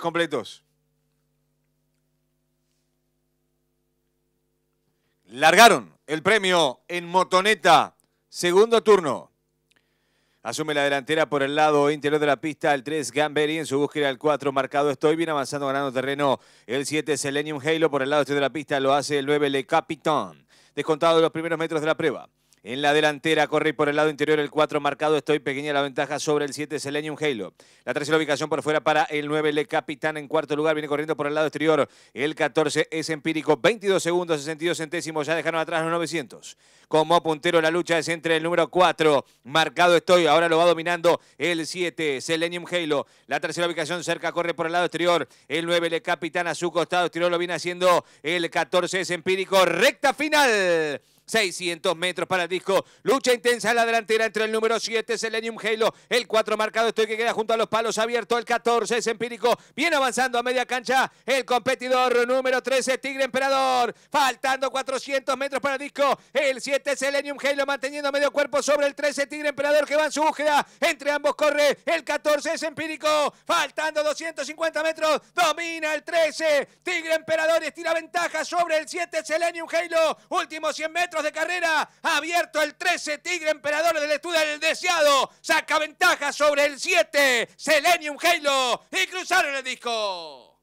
completos. Largaron el premio en motoneta. Segundo turno. Asume la delantera por el lado interior de la pista el 3 Gamberi en su búsqueda el 4 marcado estoy bien avanzando ganando terreno el 7 Selenium Halo por el lado exterior de la pista lo hace el 9 Le Capitán. Descontado de los primeros metros de la prueba. En la delantera corre por el lado interior el 4 marcado. Estoy pequeña la ventaja sobre el 7 Selenium Halo. La tercera ubicación por fuera para el 9 Le Capitán. En cuarto lugar viene corriendo por el lado exterior. El 14 es empírico. 22 segundos, 62 centésimos. Ya dejaron atrás los 900. Como puntero la lucha es entre el número 4. Marcado estoy. Ahora lo va dominando el 7 Selenium Halo. La tercera ubicación cerca corre por el lado exterior. El 9 Le Capitán a su costado exterior lo viene haciendo el 14 es empírico. Recta final. 600 metros para el disco. Lucha intensa en la delantera entre el número 7, Selenium Halo. El 4 marcado, estoy que queda junto a los palos abierto. El 14 es empírico. Viene avanzando a media cancha. El competidor número 13, Tigre Emperador. Faltando 400 metros para el disco. El 7, Selenium Halo, manteniendo medio cuerpo sobre el 13, Tigre Emperador, que va en su búsqueda. Entre ambos corre. El 14 es empírico. Faltando 250 metros. Domina el 13. Tigre Emperador estira ventaja sobre el 7, Selenium Halo. Últimos 100 metros de carrera. Abierto el 13, Tigre Emperador del Estudio del Deseado. Saca ventaja sobre el 7, Selenium Halo. Y cruzaron el disco.